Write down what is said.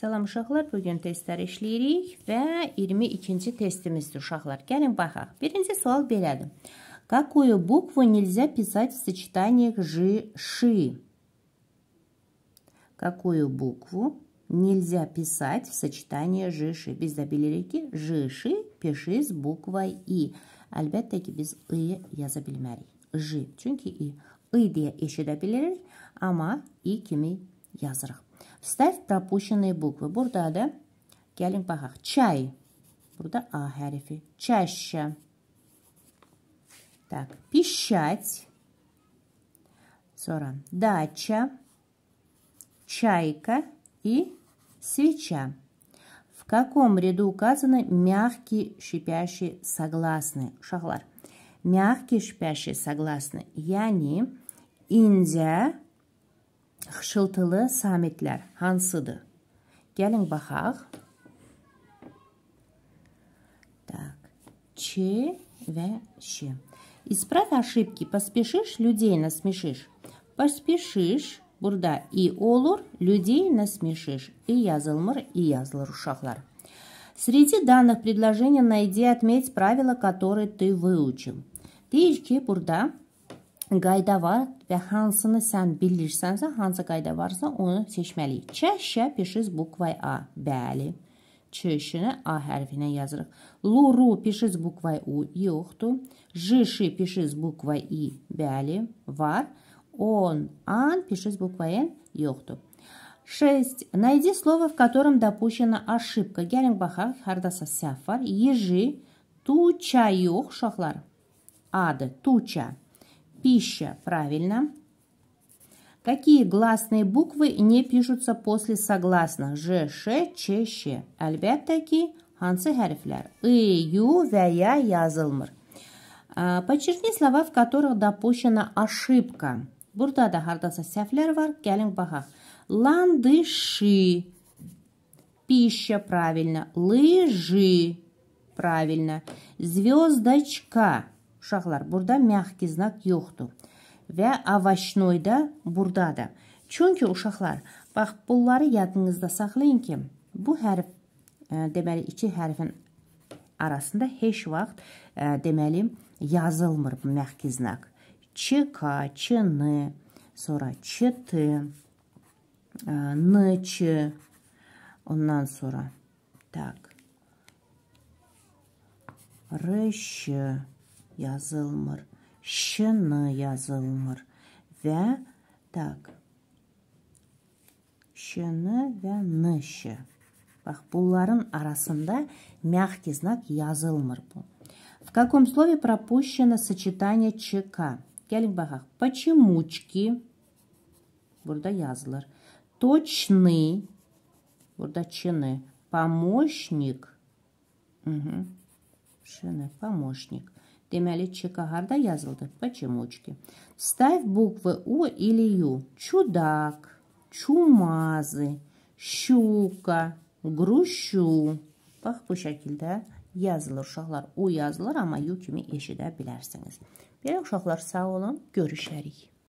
Salam uşaqlar, bugün testlər işləyirik və 22-ci testimizdir uşaqlar. Gəlin baxaq. Birinci sual belədir. Какую букву нельзя писать в сочетаниях «жи», «ши»? Какую букву нельзя писать в сочетании «жи», «ши»? Bizdə bilirik ki, «жи», «ши» пиши с буквой «и». Əlbəttə ki, biz «ı» yaza bilmərik. «Жи», çünki «i». «ı» deyə eşidə bilirik, amma «i» kimi yazırıq. Вставь пропущенные буквы. Burada да? gelin bakak. Чай. Burada а harfi. Чаще. Так, пищать. Sonra дача, чайка и свеча. В каком ряду указаны мягкие шипящие согласные? Шахлар. Мягкие шипящие согласные. Яни, Индия, xışıltılı саметлер, hansıdır? Gəlin baxaq. Так, че və Ş. Исправь ошибки, поспешишь, людей насмешишь. Поспешишь, burada и олур людей насмешишь. И yazılmır, и yazılır uşaqlar. Среди данных предложений найди и отметь правила, которые ты выучил. Deyir ki, burada qayda var və hansını sən bilirsənsə, hansı qayda varsa, onu seçməliyik. Чаще пиши буквой А. Bəli. Ç-şini A hərfinə yazırıq. Luru пиши буквой U. Yoxdur. Жиши пиши буквой И. Bəli. Var. Он, ан пиши буквой N. Yoxdur. 6. Найди слово, в котором допущена ошибка. Gəlin baxaq, hardasa səhv var. Yejи, tuça yox, uşaqlar. A-dır, tuça. Пища, правильно. Какие гласные буквы не пишутся после согласных? Ж, Ш, Ч, Щ. Әлбәттә Хансе хансы И, ю, вәя, язылмыр. А, подчеркни слова, в которых допущена ошибка. Бурда да хардаса сәфләр бар, Ландыши. Пища, правильно. Лыжи, правильно. Звездочка. Uşaqlar, burada məğqiznak yoxdur. Və avaşnoyda buradadır. Çünki uşaqlar, bax, bunları yadınızda saxlayın ki, bu hərf, ə, deməli, iki hərfin arasında heç vaxt, ə, deməli, yazılmır bu məğqiznak. Çıqa, çını, sonra çıtı, nıçı, ondan sonra, так, рыщы, yazılmır. Şını yazılmır. Və tak. Şını və nışı. Bax, bunların arasında мягкий знак yazılmır bu. В каком слове пропущено сочетание ЧК? Gelin baxaq. Почемучки burada yazılır. Точны burada чины. Помощник. Угу. Шины, помощник. Deməli Çika harda yazıldı? Почемучки. Ставь буквы У или Ю. Чудак, чумазы, щука, грушу. Bax bu şəkildə yazılır uşaqlar. U yazılır, amma U kimi eşidə bilərsiniz. Belə uşaqlar sağ olun, görüşərik.